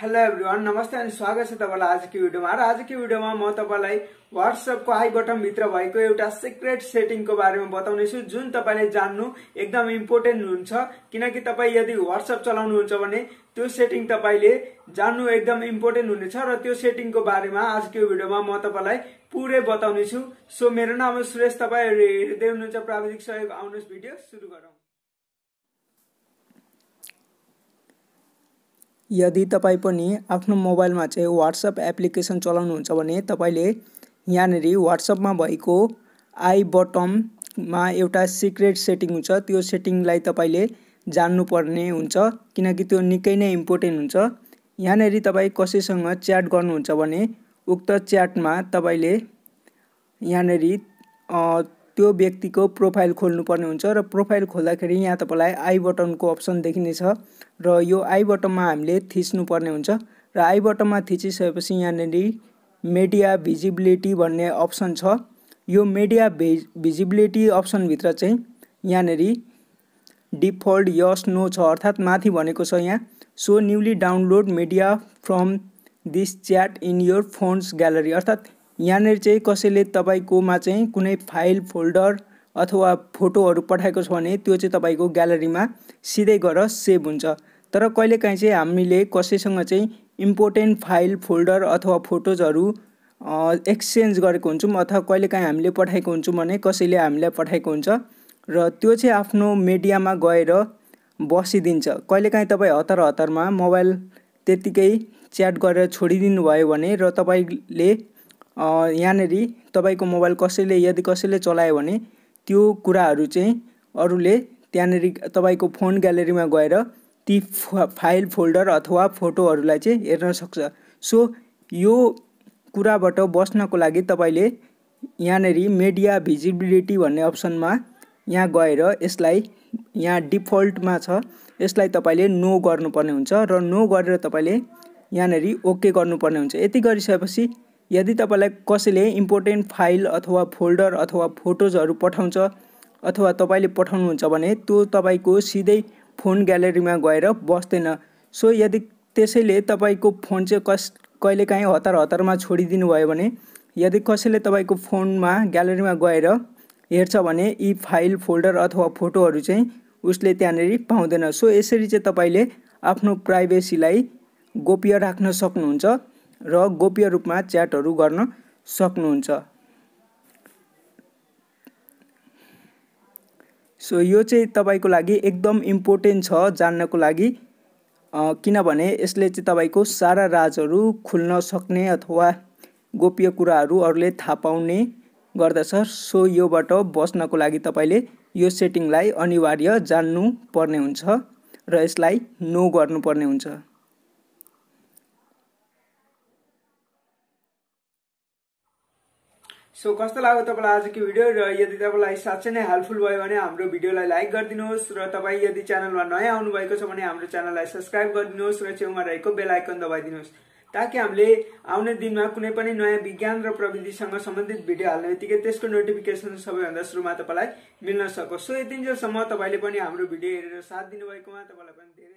hello everyone नमस्ते अनि स्वागत छ तपाईँलाई आजको भिडियोमा र आजको भिडियोमा म तपाईँलाई वाट्सएपको आई बटनभित्र भएको एउटा सिक्रेट सेटिङको बारेमा बताउनेछु जुन तपाईँले जान्नु एकदम इम्पोर्टेन्ट हुन्छ किनकि तपाईँ यदि वाट्सएप चलाउनुहुन्छ भने त्यो सेटिङ तपाईँले जान्नु एकदम इम्पोर्टेन्ट हुनेछ र त्यो सेटिङको बारेमा आजको भिडियोमा म तपाईँलाई पुरै बताउनेछु सो मेरो नाम सुरेश तपाईँहरू हेर्दै हुनुहुन्छ प्राविधिक सहयोग आउनुहोस् भिडियो सुरु गरौँ यदि तपाईँ पनि आफ्नो मोबाइलमा चाहिँ वाट्सएप एप्लिकेसन चलाउनुहुन्छ भने तपाईँले यहाँनिर वाट्सएपमा भएको आई बटममा एउटा सिक्रेट सेटिङ हुन्छ त्यो सेटिङलाई तपाईँले जान्नुपर्ने हुन्छ किनकि त्यो निकै नै इम्पोर्टेन्ट हुन्छ यहाँनिर तपाईँ कसैसँग च्याट गर्नुहुन्छ भने उक्त च्याटमा तपाईँले यहाँनिर त्यो व्यक्तिको प्रोफाइल खोल्नुपर्ने हुन्छ र प्रोफाइल खोल्दाखेरि यहाँ तपाईँलाई आई बटनको अप्सन देखिनेछ र यो आई बटनमा हामीले थिच्नुपर्ने हुन्छ र आई बटनमा थिचिसकेपछि यहाँनिर मिडिया भिजिबिलिटी भन्ने अप्सन छ यो मिडिया भिज भिजिबिलिटी अप्सनभित्र चाहिँ यहाँनिर डिफल्ट यस नो छ अर्थात् माथि भनेको छ यहाँ so newly download media from this chat in your phone's gallery अर्थात् यहाँनिर चाहिँ कसैले तपाईँकोमा चाहिँ कुनै फाइल फोल्डर अथवा फोटोहरू पठाएको छ भने त्यो चाहिँ तपाईँको ग्यालेरीमा सिधै गएर सेभ हुन्छ तर कहिलेकाहीँ चाहिँ हामीले कसैसँग चाहिँ इम्पोर्टेन्ट फाइल फोल्डर अथवा फोटोजहरू एक्सचेन्ज गरेको हुन्छौँ अथवा कहिलेकाहीँ हामीले पठाएको हुन्छौँ भने कसैले हामीलाई पठाएको हुन्छ र त्यो चाहिँ आफ्नो मिडियामा गएर बसिदिन्छ कहिलेकाहीँ तपाईँ हतार हतारमा मोबाइल त्यत्तिकै च्याट गरेर छोडिदिनु भयो भने र तपाईँले यहाँनिर तपाईँको मोबाइल कसैले यदि कसैले चलायो भने त्यो कुराहरू चाहिँ अरूले त्यहाँनिर तपाईँको फोन ग्यालेरीमा गएर ती फाइल फोल्डर अथवा फोटोहरूलाई चाहिँ हेर्न सक्छ सो यो कुराबाट बस्नको लागि तपाईँले यहाँनिर मिडिया भिजिबिलिटी भन्ने अप्सनमा यहाँ गएर यसलाई यहाँ डिफल्टमा छ यसलाई तपाईँले नो गर्नुपर्ने हुन्छ र नो गरेर तपाईँले यहाँनिर ओके गर्नुपर्ने हुन्छ यति गरिसकेपछि यदि तपाईँलाई कसैले इम्पोर्टेन्ट फाइल अथवा फोल्डर अथवा फोटोजहरू पठाउँछ अथवा तपाईँले पठाउनुहुन्छ भने त्यो तपाईँको सिधै फोन ग्यालेरीमा गएर बस्दैन सो यदि त्यसैले तपाईँको फोन चाहिँ कस कहिलेकाहीँ हतार हतारमा छोडिदिनु भयो भने यदि कसैले तपाईँको फोनमा ग्यालेरीमा गएर हेर्छ भने यी फाइल फोल्डर अथवा फोटोहरू चाहिँ उसले त्यहाँनिर पाउँदैन सो यसरी चाहिँ तपाईँले आफ्नो प्राइभेसीलाई गोप्य राख्न सक्नुहुन्छ र गोप्य रूपमा च्याटहरू गर्न सक्नुहुन्छ सो यो चाहिँ तपाईँको लागि एकदम इम्पोर्टेन्ट छ जान्नको लागि किनभने यसले चाहिँ तपाईँको सारा राजहरू खुल्न सक्ने अथवा गोप्य कुराहरू अरूले थाहा पाउने गर्दछ सो योबाट बस्नको लागि तपाईँले यो सेटिङलाई अनिवार्य जान्नु पर्ने हुन्छ र यसलाई नो गर्नुपर्ने हुन्छ सो कस्तो लाग्यो तपाईँलाई आजको भिडियो र यदि तपाईँलाई साँच्चै नै हेल्पफुल भयो भने हाम्रो भिडियोलाई लाइक गरिदिनुहोस् र तपाईँ यदि च्यानलमा नयाँ आउनुभएको छ भने हाम्रो च्यानललाई सब्सक्राइब गरिदिनुहोस् र छेउमा रहेको बेल आइकन दबाइदिनुहोस् ताकि हामीले आउने दिनमा कुनै पनि नयाँ विज्ञान र प्रविधिसँग सम्बन्धित भिडियो हाल्ने बित्तिकै त्यसको नोटिफिकेसन सबैभन्दा सुरुमा तपाईँलाई मिल्न सकोस् सो यति यतिन्जेलसम्म तपाईँले पनि हाम्रो भिडियो हेरेर साथ दिनुभएकोमा तपाईँलाई पनि धेरै